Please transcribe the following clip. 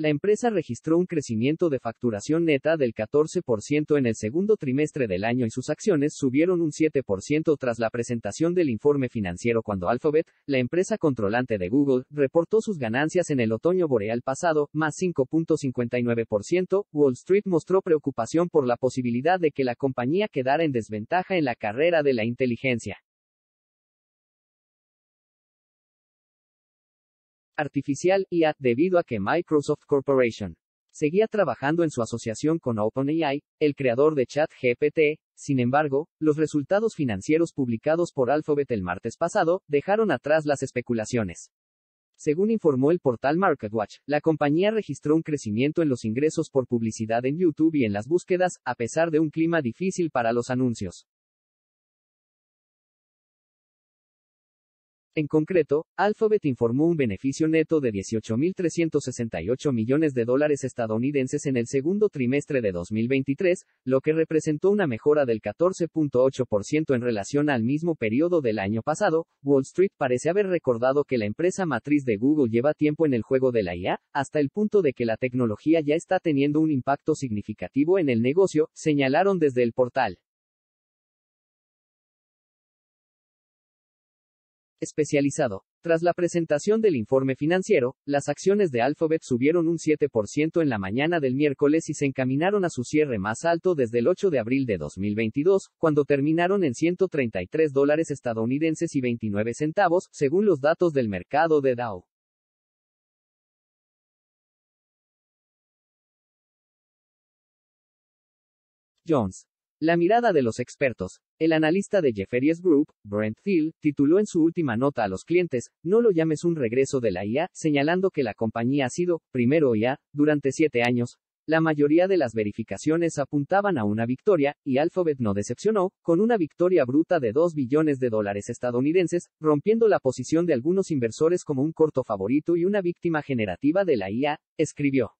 La empresa registró un crecimiento de facturación neta del 14% en el segundo trimestre del año y sus acciones subieron un 7% tras la presentación del informe financiero cuando Alphabet, la empresa controlante de Google, reportó sus ganancias en el otoño boreal pasado, más 5.59%. Wall Street mostró preocupación por la posibilidad de que la compañía quedara en desventaja en la carrera de la inteligencia artificial IA, debido a que Microsoft Corporation seguía trabajando en su asociación con OpenAI, el creador de ChatGPT. Sin embargo, los resultados financieros publicados por Alphabet el martes pasado dejaron atrás las especulaciones. Según informó el portal MarketWatch, la compañía registró un crecimiento en los ingresos por publicidad en YouTube y en las búsquedas, a pesar de un clima difícil para los anuncios. En concreto, Alphabet informó un beneficio neto de 18.368 millones de dólares estadounidenses en el segundo trimestre de 2023, lo que representó una mejora del 14.8% en relación al mismo periodo del año pasado. Wall Street parece haber recordado que la empresa matriz de Google lleva tiempo en el juego de la IA, hasta el punto de que la tecnología ya está teniendo un impacto significativo en el negocio, señalaron desde el portal. especializado. Tras la presentación del informe financiero, las acciones de Alphabet subieron un 7% en la mañana del miércoles y se encaminaron a su cierre más alto desde el 8 de abril de 2022, cuando terminaron en 133 dólares estadounidenses y 29 centavos, según los datos del mercado de Dow. Jones la mirada de los expertos. El analista de Jefferies Group, Brent Thiel, tituló en su última nota a los clientes, no lo llames un regreso de la IA, señalando que la compañía ha sido, primero IA, durante siete años. La mayoría de las verificaciones apuntaban a una victoria, y Alphabet no decepcionó, con una victoria bruta de 2 billones de dólares estadounidenses, rompiendo la posición de algunos inversores como un corto favorito y una víctima generativa de la IA, escribió.